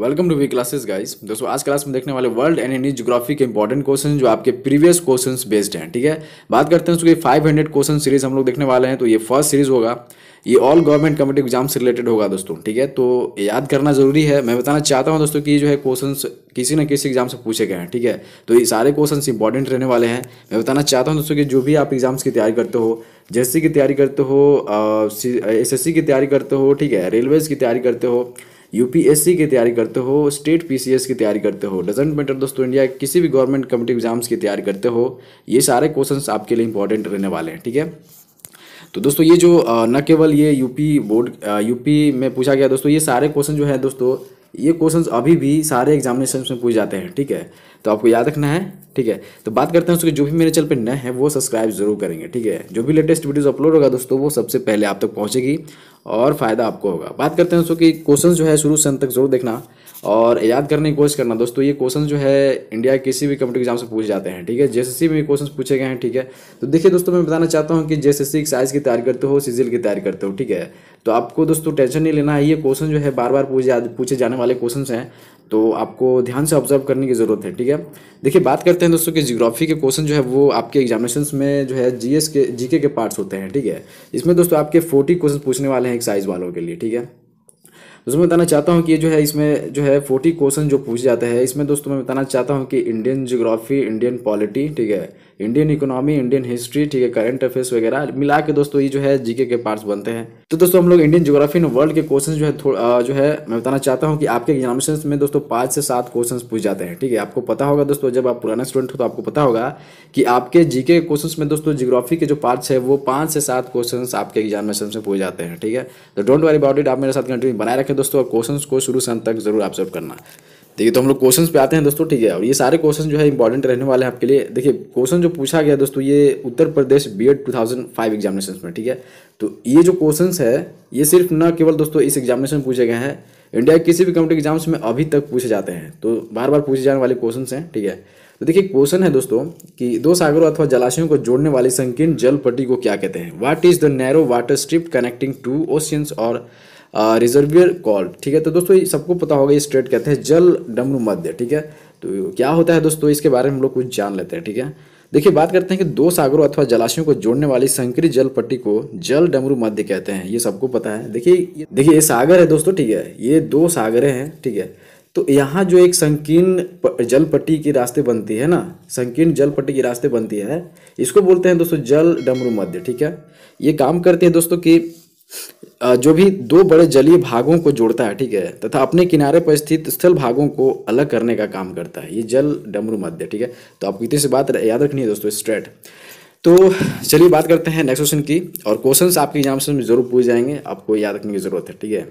welcome to V classes guys दोस्तों आज class में देखने वाले वर्ल्ड एंड एनी जोग्राफी के इंपॉर्टेंट क्वेश्चन जो आपके प्रीवियस क्वेश्चंस बेस्ड हैं ठीक है बात करते हैं उसके 500 क्वेश्चन सीरीज हम लोग देखने वाले हैं तो ये फर्स्ट सीरीज होगा ये ऑल गवर्नमेंट कमेटी एग्जाम से रिलेटेड होगा दोस्तों ठीक है तो याद करना जरूरी है मैं बताना चाहता हूँ दोस्तों कि जो है क्वेश्चन किसी न किसी एग्जाम से पूछे गए हैं ठीक है तो ये सारे क्वेश्चन इंपॉर्टेंट रहने वाले हैं मैं बताना चाहता हूँ दोस्तों कि जो भी आप एग्जाम्स की तैयारी करते हो जे की तैयारी करते हो एस की तैयारी करते हो ठीक है रेलवेज़ की तैयारी करते हो यूपीएससी की तैयारी करते हो स्टेट पीसीएस की तैयारी करते हो डजेंट मैटर दोस्तों इंडिया किसी भी गवर्नमेंट कम्पटिव एग्जाम्स की तैयारी करते हो ये सारे क्वेश्चन आपके लिए इंपॉर्टेंट रहने वाले हैं ठीक है तो दोस्तों ये जो न केवल ये यूपी बोर्ड यूपी में पूछा गया दोस्तों ये सारे क्वेश्चन जो है दोस्तों ये क्वेश्चन अभी भी सारे एग्जामिनेशन में पूछ जाते हैं ठीक है तो आपको याद रखना है ठीक है तो बात करते हैं उसके जो भी मेरे चैनल पर नए हैं वो सब्सक्राइब जरूर करेंगे ठीक है जो भी लेटेस्ट वीडियोस अपलोड होगा दोस्तों वो सबसे पहले आप तक तो पहुंचेगी और फ़ायदा आपको होगा बात करते हैं दोस्तों कि क्वेश्चन जो है शुरू से अंत तक जरूर देखना और याद करने की कोशिश करना दोस्तों ये क्वेश्चन जो है इंडिया के किसी भी कम्प्यूटर एग्जाम से पूछ जाते हैं ठीक है जेएसएससी में क्वेश्चन पूछे गए हैं ठीक है तो देखिए दोस्तों मैं बताना चाहता हूँ कि जेएसएससी साइज की तैयारी करते हो सीजिल की तैयारी करते हो ठीक है तो आपको दोस्तों टेंशन नहीं लेना है ये क्वेश्चन जो है बार बार पूछे पूछे जाने वाले क्वेश्चन हैं तो आपको ध्यान से ऑब्जर्व करने की ज़रूरत है ठीक है देखिए बात करते हैं दोस्तों कि जियोग्राफी के क्वेश्चन जो है वो आपके एग्जामिनेशन में जो है जी के जी के पार्ट्स होते हैं ठीक है इसमें दोस्तों आपके फोर्टी क्वेश्चन पूछने वाले हैं एक्साइज वालों के लिए ठीक है दोस्तों मैं बताना चाहता हूँ कि ये जो है इसमें जो है फोर्टी क्वेश्चन जो पूछ जाता है इसमें दोस्तों मैं बताना चाहता हूँ कि इंडियन जोग्राफी इंडियन पॉलिटी ठीक है इंडियन इकोनॉमी इंडियन हिस्ट्री ठीक है करंट अफेयर्स वगैरह मिला के दोस्तों ये जो है जीके के पार्ट्स बनते हैं तो दोस्तों हम लोग इंडियन जोग्राफी एंड वर्ल्ड के क्वेश्चन जो है थोड़ा जो है मैं बताना चाहता हूँ कि आपके एग्जामिनेशन में दोस्तों पाँच से सात क्वेश्चन पूछ जाते हैं ठीक है आपको पता होगा दोस्तों जब आप पुराना स्टूडेंट हो तो आपको पता होगा कि आपके जीके क्वेश्चन में दोस्तों जियोग्राफी के जो पार्ट्स है वो पाँच से सात क्वेश्चन आपके एग्जामिनेशन में पूछ जाते हैं ठीक है तो डोंट वरी अबाउट इट आप मेरे साथ कंटिन्यू बनाए रखें दोस्तों और क्वेश्चन को शुरू से अंत तक जरूर ऑब्जर्व करना देखिए तो हम लोग क्वेश्चन पे आते हैं दोस्तों ठीक है और ये सारे क्वेश्चन जो है इंपॉर्टेंट रहने वाले हैं आपके लिए देखिए क्वेश्चन जो पूछा गया दोस्तों ये Uttar Pradesh B Ed two thousand five examination में ठीक है तो ये जो क्वेश्चन है ये सिर्फ न केवल दोस्तों इस एग्जामिनेशन में पूछे गए हैं इंडिया के किसी भी कम्प्यूटर एग्जाम्स में अभी तक पूछे जाते हैं तो बार बार पूछे जाने वाले क्वेश्चन हैं ठीक है तो देखिए क्वेश्चन है दोस्तों कि दो सागरों अथवा जलाशयों को जोड़ने वाली संकीर्ण जल पट्टी को क्या कहते हैं what is the narrow water strip connecting two oceans और रिजर्वियर कॉल ठीक है तो दोस्तों सबको पता होगा ये स्टेट कहते हैं जल डमरू मध्य ठीक है तो क्या होता है दोस्तों इसके बारे में हम लोग कुछ जान लेते हैं ठीक है देखिए बात करते हैं कि दो सागरों अथवा जलाशयों को जोड़ने वाली संकरी जल पट्टी को जल डमरू मध्य कहते हैं ये सबको पता है देखिए देखिए ये सागर है दोस्तों ठीक है ये दो सागर हैं ठीक है तो यहाँ जो एक संकीर्ण जल पट्टी की रास्ते बनती है ना संकीर्ण जल पट्टी की रास्ते बनती है इसको बोलते हैं दोस्तों जल डमरू मध्य ठीक है ये काम करती है दोस्तों की जो भी दो बड़े जलीय भागों को जोड़ता है ठीक है तथा अपने किनारे पर स्थित स्थल भागों को अलग करने का काम करता है ये जल डमरू मध्य ठीक है तो आपको इतनी सी बात याद रखनी है दोस्तों स्ट्रेट तो चलिए बात करते हैं नेक्स्ट क्वेश्चन की और क्वेश्चन आपके एग्जाम से जरूर पूछ जाएंगे आपको याद रखने की जरूरत है ठीक है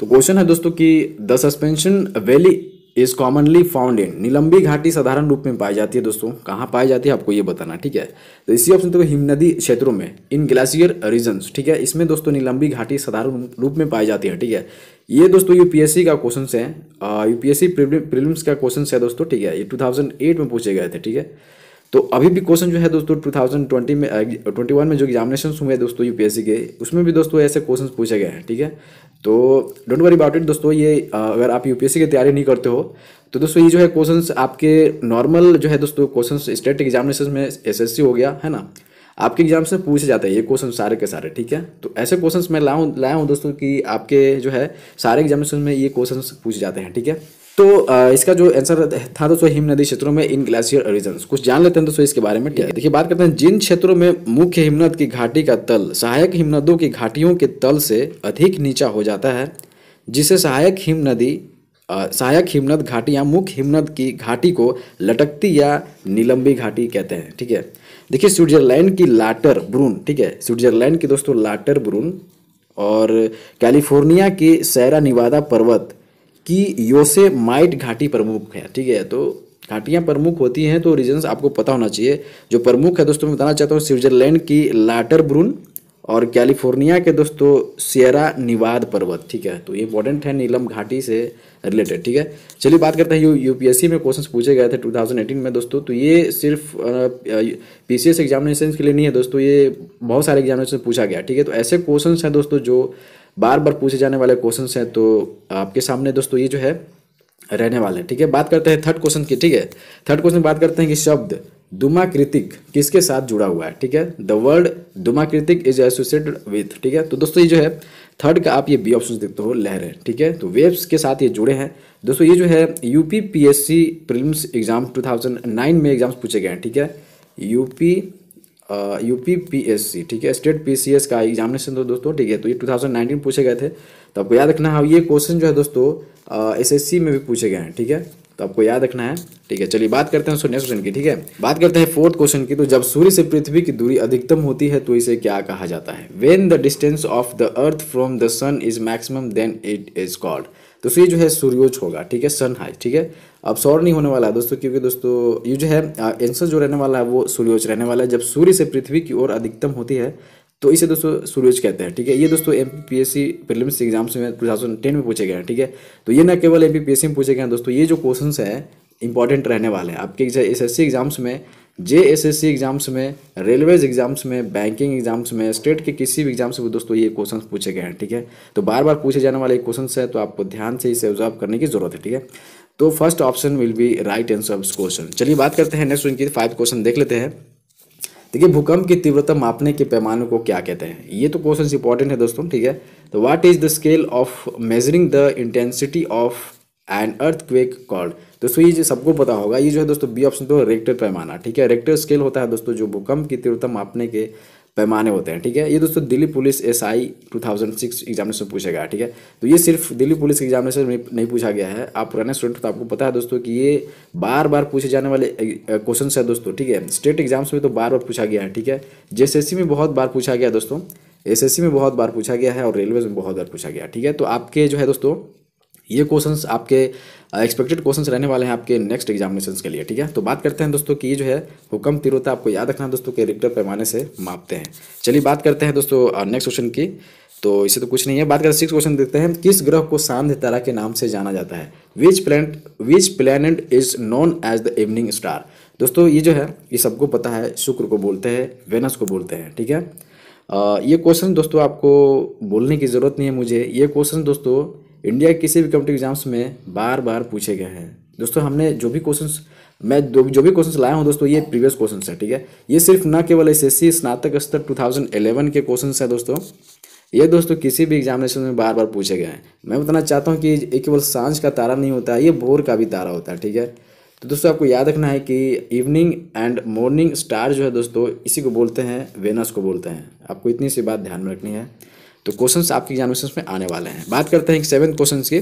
तो क्वेश्चन है दोस्तों की the suspension valley is commonly found in नीलंबी घाटी साधारण रूप में पाई जाती है दोस्तों कहाँ पाई जाती है आपको ये बताना ठीक है तो इसी ऑप्शन तो हिमनदी क्षेत्रों में इन ग्लेशियर रीजन्स ठीक है इसमें दोस्तों नीलंबी घाटी साधारण रूप में पाई जाती है ठीक है ये दोस्तों यूपीएससी का क्वेश्चन है यूपीएससी प्रिलिम्स का क्वेश्चन है दोस्तों ठीक है ये टू में पूछे गए थे ठीक है तो अभी भी क्वेश्चन जो है दोस्तों 2020 में 21 में जो एग्जामिनेशन हुए दोस्तों यूपीएससी के उसमें भी दोस्तों ऐसे क्वेश्चन पूछे गए हैं ठीक है तो डोंट वरी अबाउट इट दोस्तों ये अगर आप यूपीएससी की तैयारी नहीं करते हो तो दोस्तों ये जो है क्वेश्चंस आपके नॉर्मल जो है दोस्तों क्वेश्चंस स्टेट एग्जामिनेशन में एसएससी हो गया है ना आपके एग्जाम से पूछे जाते हैं ये क्वेश्चन सारे के सारे ठीक है तो ऐसे क्वेश्चन मैं लाऊँ लाया हूँ दोस्तों कि आपके जो है सारे एग्जामिनेशन में ये क्वेश्चन पूछे जाते हैं ठीक है तो इसका जो आंसर था दोस्तों हिम नदी क्षेत्रों में इन ग्लेशियर रीजन कुछ जान लेते हैं दोस्तों इसके बारे में है देखिए बात करते हैं जिन क्षेत्रों में मुख्य हिमनद की घाटी का तल सहायक हिमनदों की घाटियों के तल से अधिक नीचा हो जाता है जिसे सहायक हिम नदी सहायक हिमनद घाटी या मुख्य हिमनद की घाटी को लटकती या नीलम्बी घाटी कहते हैं ठीक है देखिए स्विट्जरलैंड की लाटर ब्रून ठीक है स्विट्जरलैंड की दोस्तों लाटर ब्रून और कैलिफोर्निया की सैरा निवादा पर्वत कि योसे माइट घाटी प्रमुख है ठीक है तो घाटियाँ प्रमुख होती हैं तो रीजन्स आपको पता होना चाहिए जो प्रमुख है दोस्तों मैं बताना चाहता हूँ स्विट्जरलैंड की लाटर ब्रून और कैलिफोर्निया के दोस्तों सियरा निवाद पर्वत ठीक है तो ये इंपॉर्टेंट है नीलम घाटी से रिलेटेड ठीक है चलिए बात करते हैं यू यूपीएससी में क्वेश्चंस पूछे गए थे 2018 में दोस्तों तो ये सिर्फ पीसीएस एग्जामिनेशन के लिए नहीं है दोस्तों ये बहुत सारे एग्जामिनेशन पूछा गया ठीक है तो ऐसे क्वेश्चन हैं दोस्तों जो बार बार पूछे जाने वाले क्वेश्चन हैं तो आपके सामने दोस्तों ये जो है रहने वाले हैं ठीक है बात करते हैं थर्ड क्वेश्चन की ठीक है थर्ड क्वेश्चन बात करते हैं कि शब्द दुमा कृतिक किसके साथ जुड़ा हुआ है ठीक है द वर्ड दुमा कृतिक इज एसोसिएटेड विथ ठीक है तो दोस्तों ये जो है थर्ड का आप ये बी ऑप्शन देखते हो लहरें ठीक है तो वेब्स के साथ ये जुड़े हैं दोस्तों ये जो है UPSC prelims exam nine में एग्जाम्स पूछे गए हैं ठीक है यूपी यूपी सी ठीक है स्टेट पीसीएस का एग्जामिनेशन तो दोस्तों ठीक है तो ये 2019 पूछे गए थे तो आपको याद रखना है हाँ, ये क्वेश्चन जो है दोस्तों एसएससी में भी पूछे गए हैं ठीक है तो आपको याद रखना है ठीक है चलिए बात करते हैं नेक्स्ट क्वेश्चन की ठीक है बात करते हैं फोर्थ क्वेश्चन की तो जब सूर्य से पृथ्वी की दूरी अधिकतम होती है तो इसे क्या कहा जाता है when the distance of the earth from the sun is maximum then it is called तो ये जो है सूर्योज होगा ठीक है सन हाई ठीक है अब सौर नहीं होने वाला है दोस्तों क्योंकि दोस्तों ये जो है एंसर जो रहने वाला है वो सूर्योज रहने वाला है जब सूर्य से पृथ्वी की ओर अधिकतम होती है तो इसे दोस्तों सूर्योज कहते हैं ठीक है ये दोस्तों MPSC prelims exams में टू थाउजेंड टेन में पूछे गए हैं ठीक है तो ये ना केवल MPPSC में पूछे गए हैं दोस्तों ये जो क्वेश्चन है इंपॉर्टेंट रहने वाले हैं आपके एस एस सी एग्जाम्स में सी एग्ज़ाम्स में रेलवेज एग्ज़ाम्स में बैंकिंग एग्ज़ाम्स में स्टेट के किसी भी एग्ज़ाम्स में दोस्तों ये क्वेश्चन पूछे गए हैं ठीक है तो बार बार पूछे जाने वाले क्वेश्चन है तो आपको ध्यान से इसे ऑब्जर्व करने की जरूरत है ठीक है तो first option will be right answer of question चलिए बात करते हैं नेक्स्ट इनकी फाइव क्वेश्चन देख लेते हैं देखिए भूकंप की तीव्रता मापने के पैमानों को क्या कहते हैं ये तो क्वेश्चन इंपॉर्टेंट है दोस्तों ठीक है तो what is the scale of measuring the intensity of an earthquake called दोस्तों ये सबको पता होगा ये जो है दोस्तों बी ऑप्शन तो रेक्टर पैमाना ठीक है रेक्टर स्केल होता है दोस्तों जो भूकंप की तीव्रता मापने के पैमाने होते हैं ठीक है ये दोस्तों Delhi police S I two thousand six examination पूछा गया ठीक है तो ये सिर्फ दिल्ली पुलिस के एग्जामिनेशन में नहीं पूछा गया है आप पुराने स्टूडेंट तो आपको पता है दोस्तों कि ये बार बार पूछे जाने वाले क्वेश्चन है दोस्तों ठीक है स्टेट एग्जाम्स में तो बार बार पूछा गया है ठीक है सी में बहुत बार पूछा गया दोस्तों सी में बहुत बार पूछा गया है और रेलवे में बहुत बार पूछा गया ठीक है तो आपके जो है दोस्तों ये क्वेश्चन आपके एक्सपेक्टेड uh, क्वेश्चंस रहने वाले हैं आपके नेक्स्ट एग्जामिनेशन के लिए ठीक है तो बात करते हैं दोस्तों कि ये जो है हुक्म तिरोता आपको याद रखना दोस्तों के रिक्टर पैमाने से मापते हैं चलिए बात करते हैं दोस्तों नेक्स्ट uh, क्वेश्चन की तो इसे तो कुछ नहीं है बात करते सिक्स क्वेश्चन देखते हैं किस ग्रह को सांध तारा के नाम से जाना जाता है which plan which planet is known as the evening star दोस्तों ये जो है ये सबको पता है शुक्र को बोलते हैं वेनस को बोलते हैं ठीक है आ, uh, ये क्वेश्चन दोस्तों आपको बोलने की ज़रूरत नहीं है मुझे ये क्वेश्चन दोस्तों इंडिया किसी भी कम्पिटिव एग्जाम्स में बार बार पूछे गए हैं दोस्तों हमने जो भी क्वेश्चन मैं जो भी क्वेश्चन लाया हूँ दोस्तों ये प्रीवियस क्वेश्चन है ठीक है ये सिर्फ न केवल एस एस स्नातक स्तर टू के क्वेश्चन है दोस्तों ये दोस्तों किसी भी एग्जामिनेशन में बार बार पूछे गए हैं मैं बताना चाहता हूँ कि ये केवल सांझ का तारा नहीं होता है ये भोर का भी तारा होता है ठीक है तो दोस्तों आपको याद रखना है कि इवनिंग एंड मॉर्निंग स्टार जो है दोस्तों इसी को बोलते हैं वेनस को बोलते हैं आपको इतनी सी बात ध्यान में रखनी है तो क्वेश्चन आपके एग्जामिनेशन में आने वाले हैं बात करते हैं सेवन क्वेश्चन के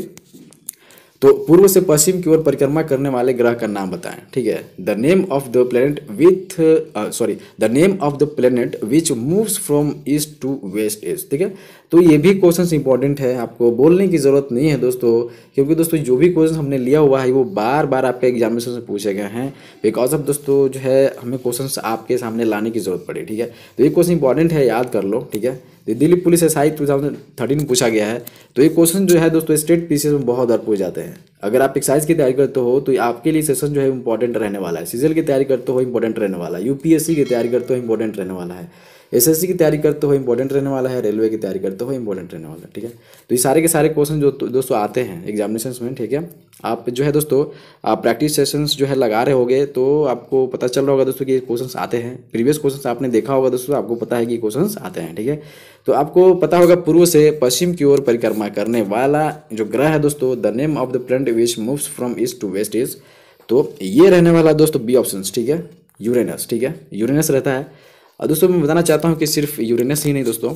तो पूर्व से पश्चिम की ओर परिक्रमा करने वाले ग्रह का नाम बताएं ठीक है the name of the planet with sorry the name of the planet which moves from east to west east ठीक है तो ये भी क्वेश्चन इंपॉर्टेंट है आपको बोलने की ज़रूरत नहीं है दोस्तों क्योंकि दोस्तों जो भी क्वेश्चन हमने लिया हुआ है वो बार बार आपके एग्जामिनेशन से पूछे गए हैं बिकॉज ऑफ दोस्तों जो है हमें क्वेश्चन आपके सामने लाने की ज़रूरत पड़ी ठीक है तो ये क्वेश्चन इंपॉर्टेंट है याद कर लो ठीक है Delhi police S I two पूछा गया है तो ये क्वेश्चन जो है दोस्तों स्टेट पी में बहुत बार पूछ जाते हैं अगर आप एक्साइज की तैयारी करते हो तो आपके लिए सेशन जो है इंपॉर्टेंट रहने वाला है सीजल की तैयारी करते हो इंपॉर्टेंट रहने वाला है यूपीएससी की तैयारी करते हो इंपॉर्टेंट रहने वाला है एसएससी की तैयारी करते हुए इंपॉर्टेंट रहने वाला है रेलवे की तैयारी करते हुए इंपॉर्टेंट रहने वाला है ठीक है तो ये सारे के सारे क्वेश्चन जो तो, दोस्तों आते हैं एग्जामिनेशन में ठीक है आप जो है दोस्तों आप प्रैक्टिस सेशंस जो है लगा रहे होगे तो आपको पता चल रहा होगा दोस्तों कि क्वेश्चन आते हैं प्रीवियस क्वेश्चन आपने देखा होगा दोस्तों आपको पता है कि क्वेश्चन आते हैं ठीक है तो आपको पता होगा पूर्व से पश्चिम की ओर परिक्रमा करने वाला जो ग्रह है दोस्तों the name of the planet which moves from east to west is तो ये रहने वाला दोस्तों बी ऑप्शन ठीक है यूरेनस ठीक है यूरेनस रहता है और दोस्तों मैं बताना चाहता हूँ कि सिर्फ यूरेनस ही नहीं दोस्तों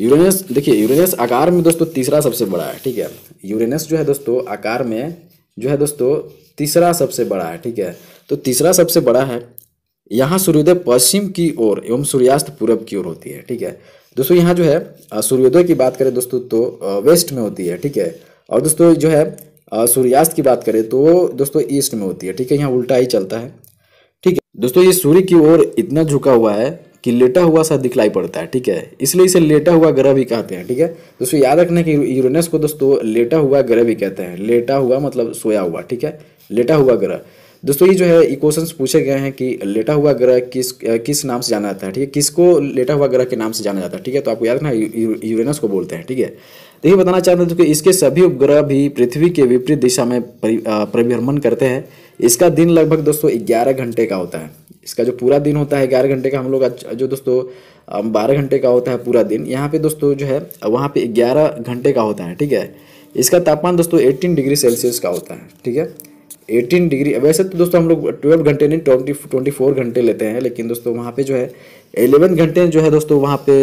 यूरेनस देखिए यूरेनस आकार में दोस्तों तीसरा सबसे बड़ा है ठीक है यूरेनस जो है दोस्तों आकार में जो है दोस्तों तीसरा सबसे बड़ा है ठीक है तो तीसरा सबसे बड़ा है यहाँ सूर्योदय पश्चिम की ओर एवं सूर्यास्त पूर्व की ओर होती है ठीक है दोस्तों यहाँ जो है सूर्योदय की बात करें दोस्तों तो वेस्ट में होती है ठीक है और दोस्तों जो है सूर्यास्त की बात करें तो दोस्तों ईस्ट में होती है ठीक है यहाँ उल्टा ही चलता है दोस्तों ये सूर्य की ओर इतना झुका हुआ है कि लेटा हुआ सा दिखलाई पड़ता है ठीक है इसलिए इसे लेटा हुआ ग्रह भी कहते हैं ठीक है दोस्तों याद रखना कि यूरेनस को दोस्तों लेटा हुआ ग्रह भी कहते हैं लेटा हुआ मतलब सोया हुआ ठीक है लेटा हुआ ग्रह दोस्तों ये जो है ये क्वेश्चन पूछे गए हैं कि लेटा हुआ ग्रह किस किस नाम से जाना जाता है ठीक है किसको लेटा हुआ ग्रह के नाम से जाना जाता है ठीक है तो आपको याद रखना यूरेनस को बोलते हैं ठीक है तो ये बताना चाहते हैं कि इसके सभी उपग्रह भी पृथ्वी के विपरीत दिशा में परिभ्रमण करते हैं इसका दिन लगभग दोस्तों ग्यारह घंटे का होता है इसका जो पूरा दिन होता है ग्यारह घंटे का हम लोग जो दोस्तों बारह घंटे का होता है पूरा दिन यहाँ पे दोस्तों जो है वहाँ पे ग्यारह घंटे का होता है ठीक है इसका तापमान दोस्तों 18 डिग्री सेल्सियस का होता है ठीक है 18 डिग्री वैसे तो दोस्तों हम लोग 12 घंटे नहीं ट्वेंटी फोर घंटे लेते हैं लेकिन दोस्तों वहाँ पे जो है 11 घंटे जो है दोस्तों वहाँ पे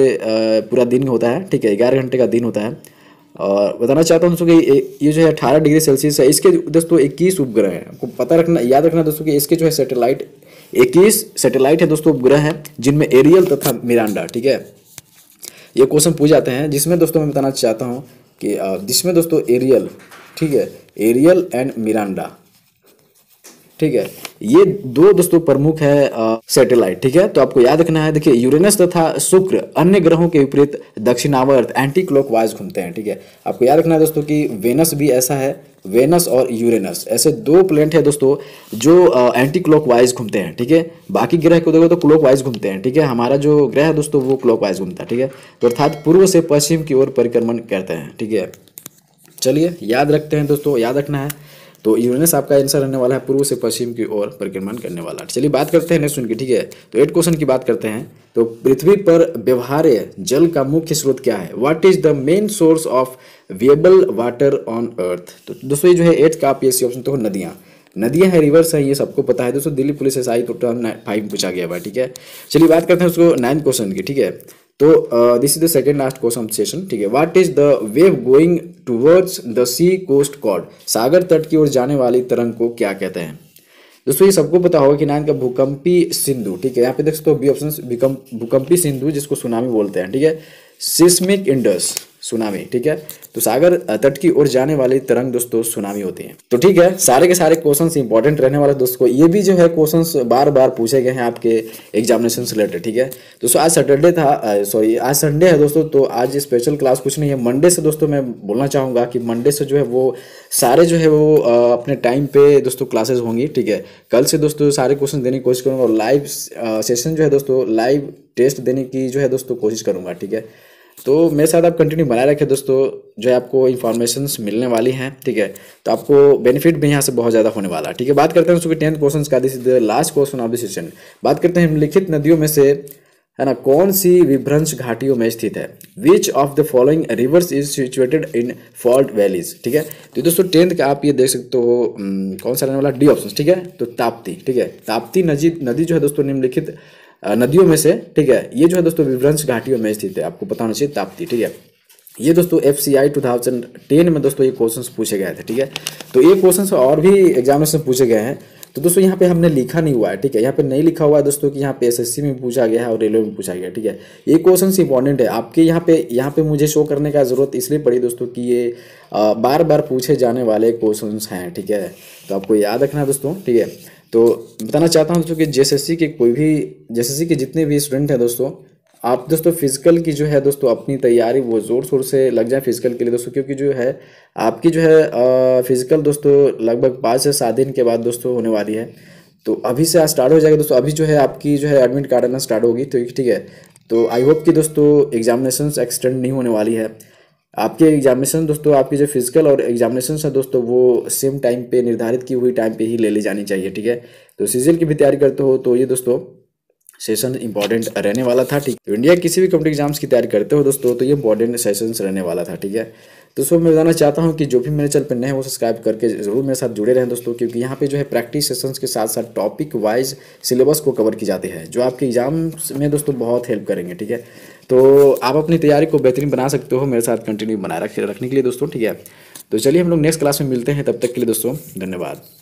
पूरा दिन होता है ठीक है ग्यारह घंटे का दिन होता है और बताना चाहता हूँ दोस्तों कि ये जो है अठारह डिग्री सेल्सियस है इसके दोस्तों इक्कीस उपग्रह हैं आपको पता रखना याद रखना दोस्तों कि इसके जो है सैटेलाइट इक्कीस सैटेलाइट है दोस्तों उपग्रह हैं जिनमें एरियल तथा मिरांडा ठीक है ये क्वेश्चन पूछ जाते हैं जिसमें दोस्तों मैं बताना चाहता हूँ कि जिसमें दोस्तों एरियल ठीक है एरियल एंड मिरांडा ठीक है ये दो दोस्तों प्रमुख है सैटेलाइट ठीक है तो आपको याद रखना है देखिए यूरेनस तथा शुक्र अन्य ग्रहों के विपरीत दक्षिणावर्त एंटी क्लॉकवाइज घूमते हैं ठीक है आपको याद रखना है दोस्तों कि वेनस भी ऐसा है वेनस और यूरेनस ऐसे दो प्लेनेट है दोस्तों जो एंटी क्लॉकवाइज घूमते हैं ठीक है बाकी ग्रह को देखो तो क्लॉकवाइज घूमते हैं ठीक है हमारा जो ग्रह है दोस्तों वो क्लॉकवाइज घूमता है ठीक है तो अर्थात पूर्व से पश्चिम की ओर परिक्रमण करते हैं ठीक है चलिए याद रखते हैं दोस्तों याद रखना है तो यूरेनस आपका आंसर रहने वाला है पूर्व से पश्चिम की ओर परिक्रमण करने वाला चलिए बात करते हैं नेक्स्ट की ठीक है तो एट क्वेश्चन की बात करते हैं तो पृथ्वी पर व्यवहार्य जल का मुख्य स्रोत क्या है what is the main source of वेबल वाटर ऑन अर्थ तो दोस्तों ये जो है एट का आप ये ऑप्शन तो नदियाँ नदियां हैं रिवर्स हैं ये सबको पता है दोस्तों दिल्ली पुलिस एस आई तो टर्म फाइव पूछा गया हुआ ठीक है चलिए बात करते हैं उसको नाइन्थ क्वेश्चन की ठीक है तो this is the second last question session ठीक है what is the wave going towards the sea coast called सागर तट की ओर जाने वाली तरंग को क्या कहते हैं दोस्तों ये सबको पता होगा कि नाम का भूकंपी सिंधु ठीक है यहाँ पे देख सकते हो बी ऑप्शन भूकंपी सिंधु जिसको सुनामी बोलते हैं ठीक है सिस्मिक इंडस सुनामी ठीक है तो सागर तट की ओर जाने वाली तरंग दोस्तों सुनामी होती है तो ठीक है सारे के सारे क्वेश्चन इंपॉर्टेंट रहने वाले दोस्तों ये भी जो है क्वेश्चन बार बार पूछे गए हैं आपके एग्जामिनेशन से रिलेटेड ठीक है दोस्तों आज सैटरडे था सॉरी आज संडे है दोस्तों तो आज स्पेशल क्लास कुछ नहीं है मंडे से दोस्तों मैं बोलना चाहूँगा कि मंडे से जो है वो सारे जो है वो अपने टाइम पे दोस्तों क्लासेस होंगी ठीक है कल से दोस्तों सारे क्वेश्चन देने की कोशिश करूँगा और लाइव सेशन जो है दोस्तों लाइव टेस्ट देने की जो है दोस्तों कोशिश करूँगा ठीक है तो मेरे साथ आप कंटिन्यू बनाए रखें दोस्तों जो है आपको इन्फॉर्मेशन मिलने वाली हैं ठीक है तो आपको बेनिफिट भी यहाँ से बहुत ज़्यादा होने वाला है ठीक है बात करते हैं उसके टेंथ क्वेश्चन का this is the last question of this session बात करते हैं निम्नलिखित नदियों में से है ना कौन सी विभ्रंश घाटियों में स्थित है which of the following rivers is situated in fault valleys ठीक है तो दोस्तों टेंथ का आप ये देख सकते हो कौन सा रहने वाला डी ऑप्शन ठीक है तो ताप्ती ठीक है ताप्ती नदी नदी जो है दोस्तों निम्नलिखित नदियों में से ठीक है ये जो है दोस्तों विभ्रंश घाटियों में स्थित है आपको पता होना चाहिए ताप्ती ठीक है ये दोस्तों FCI two thousand ten में दोस्तों ये क्वेश्चन पूछे गए थे ठीक है तो ये क्वेश्चन और भी एग्जामिनेशन पूछे गए हैं तो दोस्तों यहाँ पे हमने लिखा नहीं हुआ है ठीक है यहाँ पे नहीं लिखा हुआ है दोस्तों कि यहाँ पे एसएससी में पूछा गया है और रेलवे में पूछा गया ठीक है ये क्वेश्चन इंपॉर्टेंट है आपके यहाँ पे यहाँ पे मुझे शो करने का ज़रूरत इसलिए पड़ी दोस्तों कि ये बार बार पूछे जाने वाले क्वेश्चन हैं ठीक है तो आपको याद रखना दोस्तों ठीक है तो बताना चाहता हूँ दोस्तों कि जे के कोई भी जे के जितने भी स्टूडेंट हैं दोस्तों आप दोस्तों फिजिकल की जो है दोस्तों अपनी तैयारी वो ज़ोर शोर से लग जाए फिजिकल के लिए दोस्तों क्योंकि जो है आपकी जो है फिजिकल दोस्तों लगभग पाँच से सात दिन के बाद दोस्तों होने वाली है तो अभी से स्टार्ट हो जाएगा दोस्तों अभी जो है आपकी जो है एडमिट कार्ड आना स्टार्ट होगी तो ठीक है तो आई होप कि दोस्तों एग्जामिनेशन एक्सटेंड नहीं होने वाली है आपके एग्जामिनेशन दोस्तों आपकी जो फिजिकल और एग्जामिनेशन है दोस्तों वो सेम टाइम पे निर्धारित की हुई टाइम पे ही ले ली जानी चाहिए ठीक है तो सीजल की भी तैयारी करते हो तो ये दोस्तों सेशन इंपॉर्टेंट रहने वाला था ठीक तो इंडिया किसी भी कंपनी एग्जाम्स की तैयारी करते हो दोस्तों तो ये इंपॉर्टेंट सेशन रहने वाला था ठीक है तो सो मैं बताना चाहता हूँ कि जो भी मेरे चैनल पर नए हो सब्सक्राइब करके जरूर मेरे साथ जुड़े रहें दोस्तों क्योंकि यहाँ पे जो है प्रैक्टिस सेशंस के साथ साथ टॉपिक वाइज सिलेबस को कवर की जाती है जो आपके एग्जाम्स में दोस्तों बहुत हेल्प करेंगे ठीक है तो आप अपनी तैयारी को बेहतरीन बना सकते हो मेरे साथ कंटिन्यू बनाए रख रखने के लिए दोस्तों ठीक है तो चलिए हम लोग नेक्स्ट क्लास में मिलते हैं तब तक के लिए दोस्तों धन्यवाद